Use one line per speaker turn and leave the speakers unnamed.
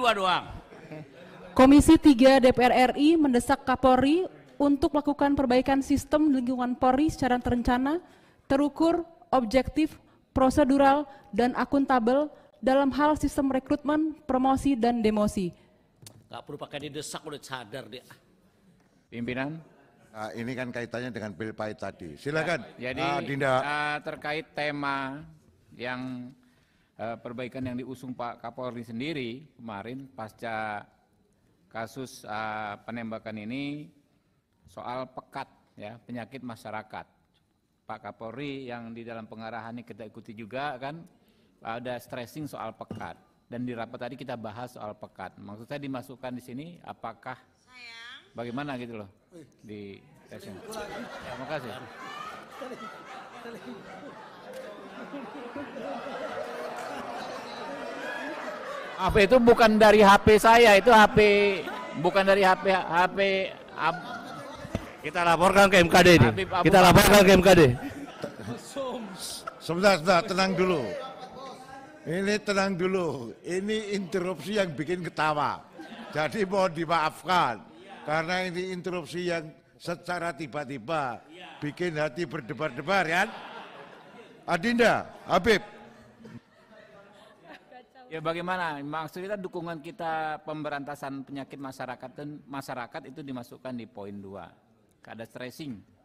dua doang.
Komisi 3 DPR RI mendesak Kapolri untuk melakukan perbaikan sistem lingkungan Polri secara terencana, terukur, objektif, prosedural, dan akuntabel dalam hal sistem rekrutmen, promosi, dan demosi.
Gak perlu pakai didesak, udah sadar dia.
Pimpinan? Nah, ini kan kaitannya dengan Bilpait tadi. Silakan. Ya, jadi uh, Dinda.
Uh, terkait tema yang Eh, perbaikan yang diusung Pak Kapolri sendiri kemarin pasca kasus uh, penembakan ini soal pekat ya penyakit masyarakat. Pak Kapolri yang di dalam pengarahan ini kita ikuti juga kan ada stressing soal pekat dan di rapat tadi kita bahas soal pekat. Maksud saya dimasukkan di sini apakah Sayang. bagaimana gitu loh di session. Ya, terima kasih HP itu bukan dari HP saya, itu HP bukan dari HP HP ab...
kita laporkan ke MKD ini. Kita laporkan ke MKD. Sebentar, sebentar, tenang dulu. Ini tenang dulu. Ini interupsi yang bikin ketawa. Jadi mohon dimaafkan karena ini interupsi yang secara tiba-tiba bikin hati berdebar-debar ya. Adinda, Habib, Ya bagaimana? Maksud kita dukungan
kita pemberantasan penyakit masyarakat dan masyarakat itu dimasukkan di poin dua, Ada tracing.